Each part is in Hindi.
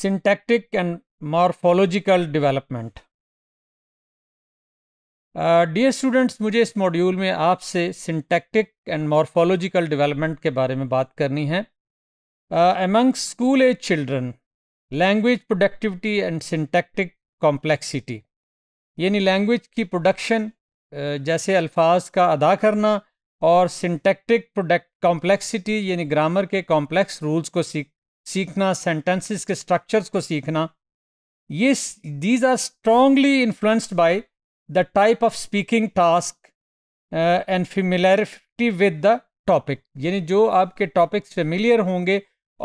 syntactic and morphological development. Dear uh, students मुझे इस मॉड्यूल में आपसे सिंटैक्टिक एंड मॉर्फोलॉजिकल डेवलपमेंट के बारे में बात करनी है among school age children language productivity and syntactic complexity यानी लैंग्वेज की प्रोडक्शन uh, जैसे अल्फाज का अदा करना और सिंटेक्टिक प्रोडक्ट कॉम्प्लेक्सिटी यानी ग्रामर के कॉम्प्लेक्स रूल्स को सीख सीखना सेंटेंसेस के स्ट्रक्चर्स को सीखना ये these are strongly influenced by the type of speaking task and familiarity with the topic यानी जो आपके टॉपिक्स फेमिलियर होंगे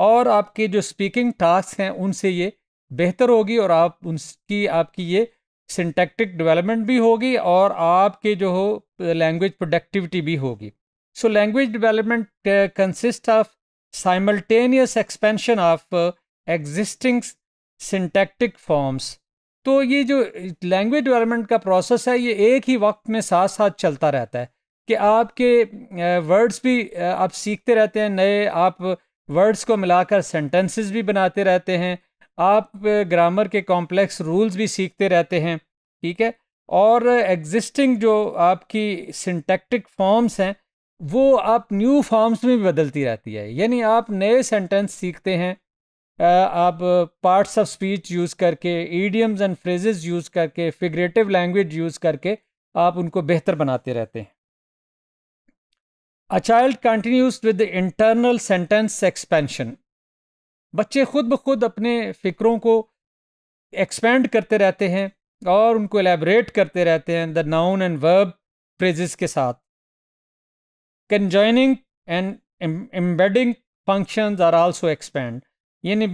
और आपके जो स्पीकिंग टास्क हैं उनसे ये बेहतर होगी और आप उनकी आपकी ये सिंटेक्टिक डेवलपमेंट भी होगी और आपके जो हो लैंग्वेज प्रोडक्टिविटी भी होगी so language development consist of simultaneous expansion of existing syntactic forms तो ये जो लैंग्वेज uh, डेवलपमेंट का प्रोसेस है ये एक ही वक्त में साथ साथ चलता रहता है कि आपके वर्ड्स uh, भी uh, आप सीखते रहते हैं नए आप वर्ड्स को मिलाकर सेंटेंसेस भी बनाते रहते हैं आप ग्रामर के कॉम्प्लेक्स रूल्स भी सीखते रहते हैं ठीक है और एग्जिस्टिंग जो आपकी सिंटेक्टिक फॉर्म्स हैं वो आप न्यू फॉर्म्स में भी बदलती रहती है यानी आप नए सेंटेंस सीखते हैं आप पार्ट्स ऑफ स्पीच यूज़ करके ईडियम्स एंड फ्रेजेस यूज़ करके फिगरेटिव लैंग्वेज यूज़ करके आप उनको बेहतर बनाते रहते हैं a child continues with internal sentence expansion बच्चे खुद ब खुद अपने फ़िक्रों को एक्सपेंड करते रहते हैं और उनको एलेबरेट करते रहते हैं the noun and verb phrases के साथ conjoining and em embedding functions are also expand यानी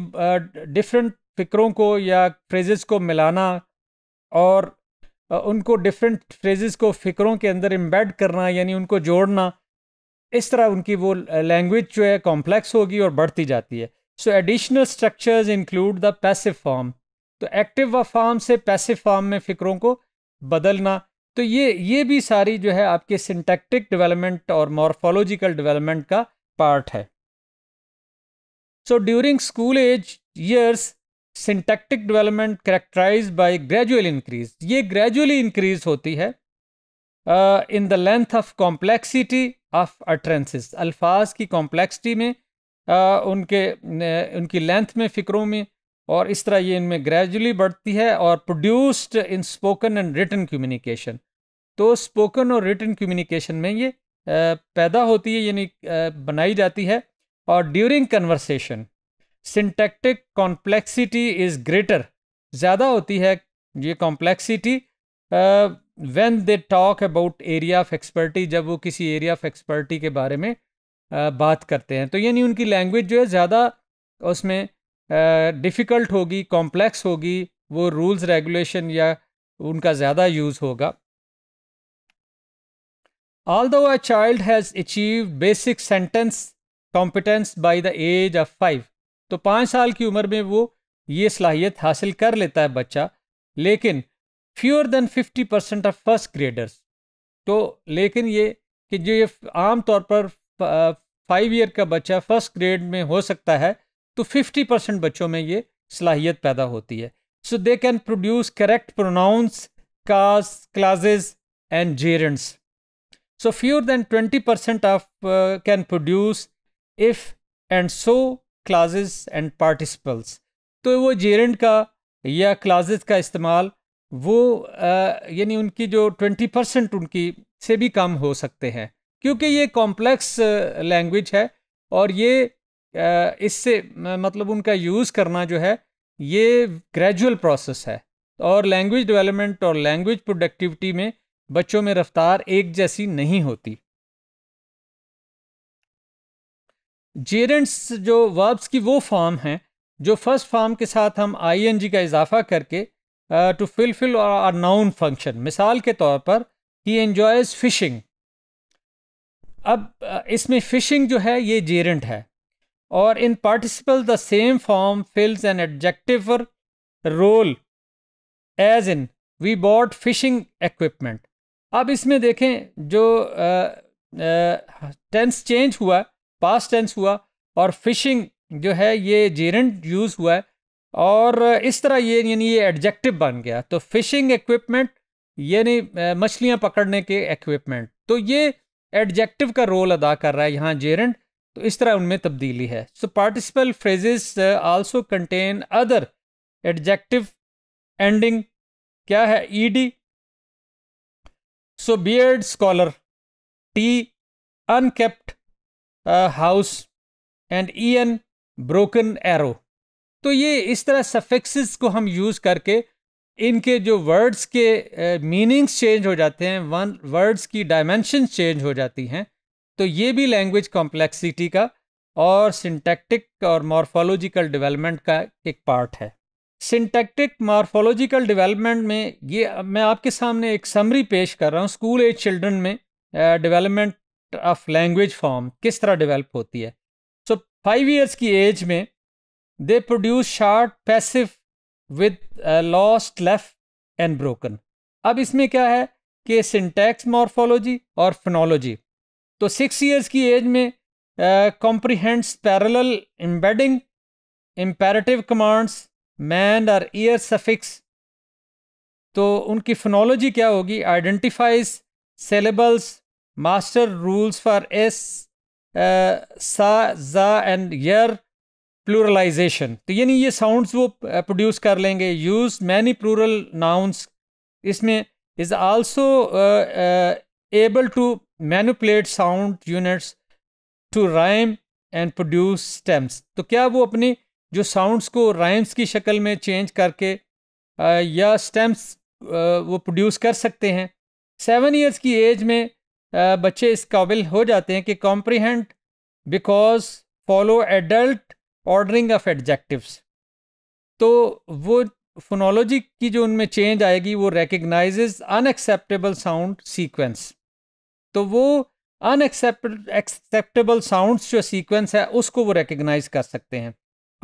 डिफरेंट फिक्रों को या फ्रेजेस को मिलाना और उनको डिफरेंट फ्रेजेस को फिक्रों के अंदर एम्बेड करना यानी उनको जोड़ना इस तरह उनकी वो लैंग्वेज जो है कॉम्प्लेक्स होगी और बढ़ती जाती है so additional structures include the passive form तो एक्टिव व फॉर्म से पैसिव फॉर्म में फ़िक्रों को बदलना तो ये ये भी सारी जो है आपके सिंटेक्टिक डेवलपमेंट और मॉर्फोलॉजिकल डेवलपमेंट का पार्ट है so during school age years syntactic development characterize by gradual increase ये ग्रेजुअली इंक्रीज होती है in the length of complexity of utterances अल्फाज की कॉम्प्लेक्सिटी में uh, उनके uh, उनकी लेंथ में फ़िक्रों में और इस तरह ये इनमें ग्रेजुअली बढ़ती है और produced in spoken and written communication तो स्पोकन और रिटर्न कम्युनिकेशन में ये पैदा होती है यानी बनाई जाती है और during conversation syntactic complexity is greater ज़्यादा होती है ये complexity when they talk about area of expertise जब वो किसी एरिया ऑफ एक्सपर्टी के बारे में आ, बात करते हैं तो यानी उनकी लैंग्वेज जो है ज़्यादा उसमें डिफ़िकल्ट होगी कॉम्प्लेक्स होगी वो रूल्स रेगुलेशन या उनका ज़्यादा यूज़ होगा Although a child has achieve basic sentence competence by the age of five तो पाँच साल की उम्र में वो ये सलाहियत हासिल कर लेता है बच्चा लेकिन fewer than fifty percent of first graders तो लेकिन ये कि जो ये आम तौर पर फाइव ईयर का बच्चा फर्स्ट ग्रेड में हो सकता है तो फिफ्टी परसेंट बच्चों में ये सलाहियत पैदा होती है so they can produce correct pronouns cause clauses and gerunds So fewer than 20% of uh, can produce if and so clauses and participles तो वो जेरेंट का या क्लाजेस का इस्तेमाल वो uh, यानी उनकी जो 20 परसेंट उनकी से भी कम हो सकते हैं क्योंकि ये कॉम्प्लेक्स लैंग्वेज uh, है और ये आ, uh, इससे मतलब उनका यूज़ करना जो है ये ग्रेजुअल प्रोसेस है और लैंग्वेज डेवलपमेंट और लैंग्वेज प्रोडक्टिविटी में बच्चों में रफ्तार एक जैसी नहीं होती जेरेंट्स जो वर्ब्स की वो फॉर्म हैं जो फर्स्ट फॉर्म के साथ हम आईएनजी का इजाफा करके टू फिलफिल और नाउन फंक्शन मिसाल के तौर पर ही एंजॉयज फिशिंग अब uh, इसमें फिशिंग जो है ये जेरेंट है और in participle the same form fills an adjective role as in we bought fishing equipment अब इसमें देखें जो टेंस चेंज हुआ पास टेंस हुआ और फिशिंग जो है ये जेरेंट यूज़ हुआ है और इस तरह ये यानी ये एडजेक्टिव बन गया तो फिशिंग इक्विपमेंट यानी मछलियाँ पकड़ने के इक्विपमेंट तो ये एडजेक्टिव का रोल अदा कर रहा है यहाँ जेरेंट तो इस तरह उनमें तब्दीली है so participle phrases also contain other adjective ending क्या है ED e so beard scholar T unkept house and E N broken arrow तो ये इस तरह सफिक्सेस को हम यूज़ करके इनके जो वर्ड्स के मीनिंग्स uh, चेंज हो जाते हैं वन वर्ड्स की डायमेंशन चेंज हो जाती हैं तो ये भी लैंग्वेज कॉम्प्लेक्सिटी का और सिंटेक्टिक और मॉर्फोलॉजिकल डेवलपमेंट का एक पार्ट है सिंटेक्टिक मार्फोलॉजिकल डेवलपमेंट में ये मैं आपके सामने एक समरी पेश कर रहा हूँ स्कूल एज चिल्ड्रन में डेवलपमेंट ऑफ लैंग्वेज फॉर्म किस तरह डेवलप होती है सो फाइव ईयर्स की एज में they produce short passive with lost left and broken अब इसमें क्या है कि सिंटैक्स मॉर्फोलॉजी और फनोलॉजी तो सिक्स ईयर्स की एज में comprehends parallel embedding imperative commands man और ईयर सफिक्स तो उनकी फोनोलॉजी क्या होगी identifies syllables master rules for S सा जा एंड यर प्लूरलाइजेशन तो यानी ये साउंड्स वो प्रोड्यूस uh, कर लेंगे यूज मैनी प्लूरल नाउंस इसमें is also able to manipulate sound units to rhyme and produce stems तो क्या वो अपनी जो साउंड्स को राइम्स की शक्ल में चेंज करके या स्टेम्स वो प्रोड्यूस कर सकते हैं सेवन इयर्स की एज में बच्चे इस काबिल हो जाते हैं कि comprehend because follow adult ordering of adjectives तो वो फोनोलॉजी की जो उनमें चेंज आएगी वो रेकग्नाइज अनएक्सेप्टेबल साउंड सीक्वेंस तो वो अनएक्सेप्टेबल साउंड्स जो सीक्वेंस है उसको वो रेकग्नाइज कर सकते हैं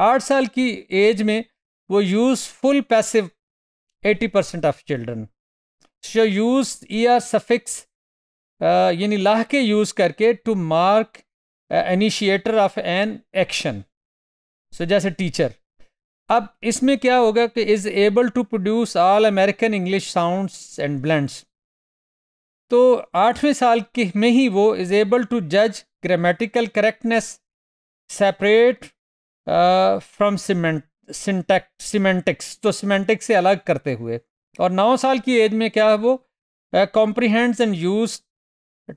आठ साल की एज में वो use full passive eighty percent of children show use E R suffix यानी लाह के यूज़ करके to mark initiator of an action so जैसे टीचर अब इसमें क्या होगा कि is able to produce all American English sound and blends तो आठवें साल के में ही वो इज़ एबल टू जज grammatical correctness separate from semant syntact semantics तो सीमेंटिक्स से अलग करते हुए और नौ साल की एज में क्या है वो comprehends and use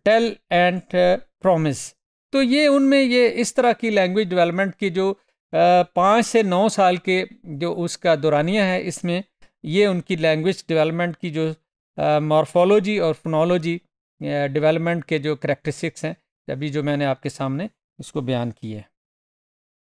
tell and promise तो ये उनमें ये इस तरह की लैंग्वेज डेवलपमेंट की जो पाँच से नौ साल के जो उसका दुरानिया है इसमें ये उनकी लैंग्वेज डेवलपमेंट की जो मॉर्फोलॉजी और फोनोलॉजी डेवलपमेंट के जो करेक्ट्रिस्टिक्स हैं अभी जो मैंने आपके सामने इसको बयान किए हैं